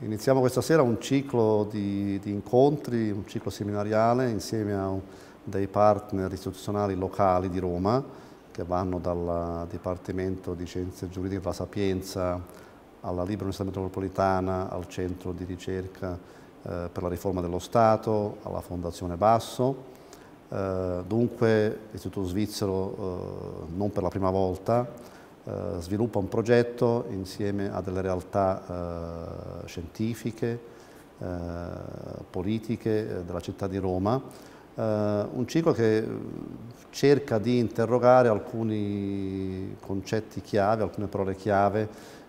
Iniziamo questa sera un ciclo di, di incontri, un ciclo seminariale insieme a dei partner istituzionali locali di Roma che vanno dal Dipartimento di Scienze Giuridiche della Sapienza alla Libera Università Metropolitana, al Centro di Ricerca eh, per la Riforma dello Stato, alla Fondazione Basso. Eh, dunque l'Istituto Svizzero eh, non per la prima volta eh, sviluppa un progetto insieme a delle realtà eh, scientifiche, eh, politiche della città di Roma, un ciclo che mm, cerca di interrogare alcuni concetti chiave, alcune parole chiave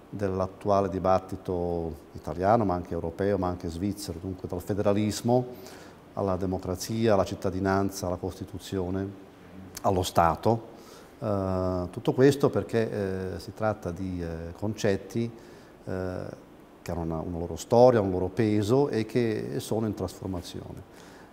dell'attuale dibattito italiano, ma anche europeo, ma anche svizzero, dunque dal federalismo alla democrazia, alla cittadinanza, alla Costituzione, allo Stato, eh, tutto questo perché eh, si tratta di eh, concetti eh, che hanno una, una, loro storia, un loro peso e che sono in trasformazione.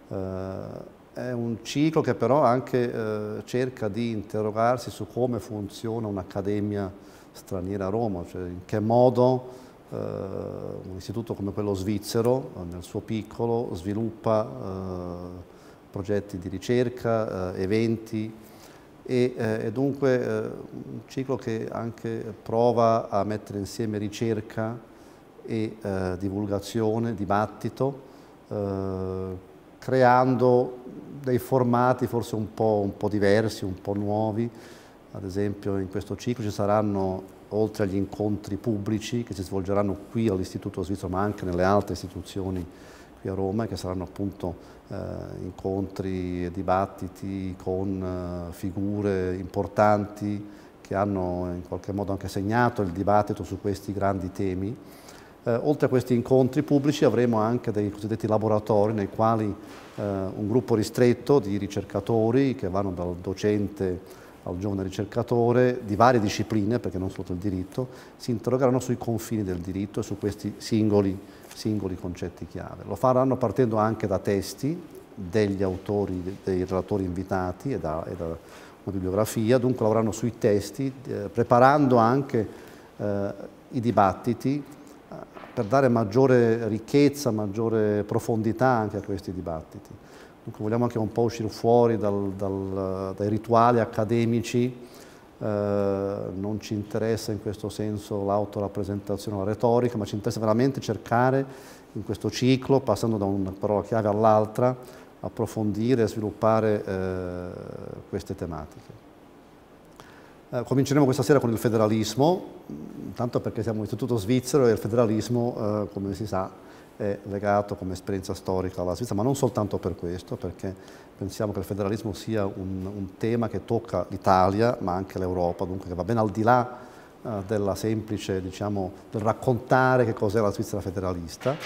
Eh, è un ciclo che però anche eh, cerca di interrogarsi su come funziona un'accademia straniera a Roma, cioè in che modo un istituto come quello svizzero nel suo piccolo sviluppa progetti di ricerca, eventi, e eh, è dunque eh, un ciclo che anche prova a mettere insieme ricerca e eh, divulgazione, dibattito, eh, creando dei formati forse un po', un po', diversi, un po' nuovi. Ad esempio in questo ciclo ci saranno, oltre agli incontri pubblici che si svolgeranno qui all'Istituto Svizzero, ma anche nelle altre istituzioni qui a Roma che saranno appunto eh, incontri e dibattiti con eh, figure importanti che hanno in qualche modo anche segnato il dibattito su questi grandi temi. Eh, oltre a questi incontri pubblici avremo anche dei cosiddetti laboratori nei quali eh, un gruppo ristretto di ricercatori che vanno dal docente al giovane ricercatore di varie discipline, perché non solo del diritto, si interrogeranno sui confini del diritto e su questi singoli, singoli concetti chiave. Lo faranno partendo anche da testi degli autori, dei relatori invitati e da, e da una bibliografia, dunque lavoreranno sui testi, eh, preparando anche eh, i dibattiti eh, per dare maggiore ricchezza, maggiore profondità anche a questi dibattiti. Dunque vogliamo anche un po' uscire fuori dal, dal, dai rituali accademici, eh, non ci interessa in questo senso l'autorappresentazione o la retorica, ma ci interessa veramente cercare in questo ciclo, passando da una parola chiave all'altra, approfondire e sviluppare eh, queste tematiche. Eh, cominceremo questa sera con il federalismo, intanto perché siamo un istituto svizzero e il federalismo, eh, come si sa, è legato come esperienza storica alla Svizzera, ma non soltanto per questo, perché pensiamo che il federalismo sia un, un tema che tocca l'Italia, ma anche l'Europa, dunque che va ben al di là eh, della semplice, diciamo, del raccontare che cos'è la Svizzera federalista.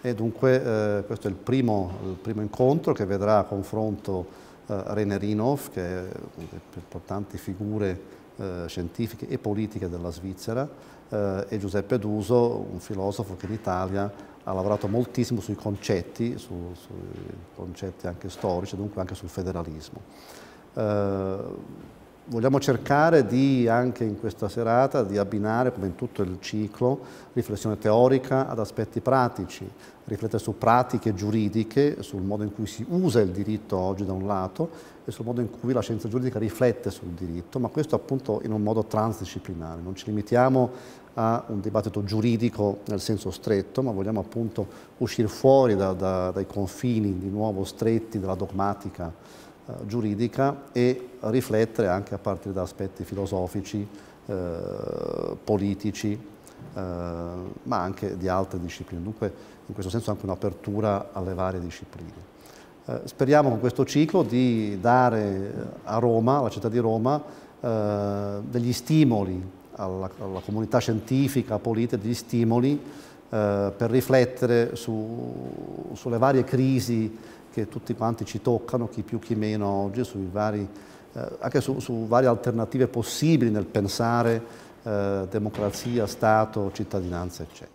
E dunque eh, questo è il primo, il primo, incontro che vedrà a confronto eh, Renerinov, che è una delle più importanti figure eh, scientifiche e politiche della Svizzera, eh, e Giuseppe Duso, un filosofo che in Italia ha lavorato moltissimo sui concetti, su, sui concetti anche storici, dunque anche sul federalismo. Eh, Vogliamo cercare di, anche in questa serata, di abbinare, come in tutto il ciclo, riflessione teorica ad aspetti pratici, riflettere su pratiche giuridiche, sul modo in cui si usa il diritto oggi da un lato e sul modo in cui la scienza giuridica riflette sul diritto, ma questo appunto in un modo transdisciplinare. Non ci limitiamo a un dibattito giuridico nel senso stretto, ma vogliamo appunto uscire fuori da, da, dai confini di nuovo stretti della dogmatica eh, giuridica e riflettere anche a partire da aspetti filosofici, eh, politici, eh, ma anche di altre discipline. Dunque in questo senso anche un'apertura alle varie discipline. Eh, speriamo con questo ciclo di dare eh, a Roma, alla città di Roma, eh, degli stimoli alla, alla comunità scientifica, politica, degli stimoli eh, per riflettere su, sulle varie crisi che tutti quanti ci toccano, chi più chi meno oggi, vari, eh, anche su, su, varie alternative possibili nel pensare eh, democrazia, Stato, cittadinanza, eccetera.